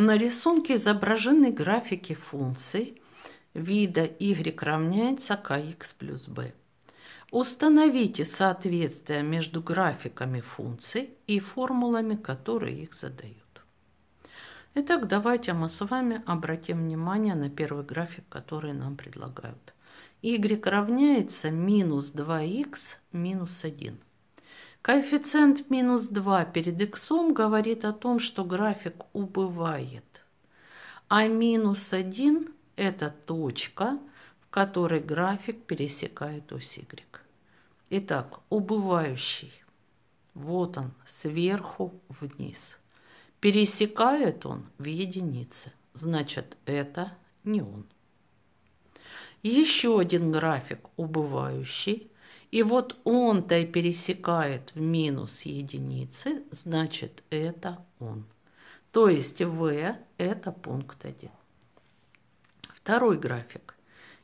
На рисунке изображены графики функций вида y равняется kx плюс b. Установите соответствие между графиками функций и формулами, которые их задают. Итак, давайте мы с вами обратим внимание на первый график, который нам предлагают. y равняется минус 2 x минус 1. Коэффициент минус 2 перед x говорит о том, что график убывает. А минус 1 – это точка, в которой график пересекает ось y. Итак, убывающий. Вот он, сверху вниз. Пересекает он в единице. Значит, это не он. Еще один график убывающий и вот он-то и пересекает в минус единицы, значит, это он. То есть В это пункт 1. Второй график.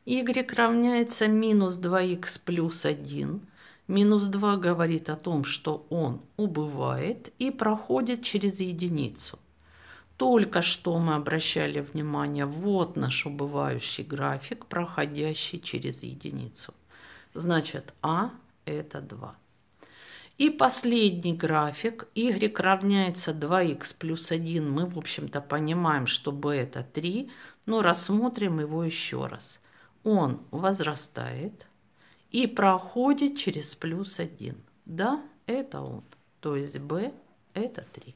Y равняется минус 2х плюс 1. Минус 2 говорит о том, что он убывает и проходит через единицу. Только что мы обращали внимание, вот наш убывающий график, проходящий через единицу. Значит, А это 2. И последний график. Y равняется 2х плюс 1. Мы, в общем-то, понимаем, что b это 3. Но рассмотрим его еще раз. Он возрастает и проходит через плюс 1. Да, это он. То есть b это 3.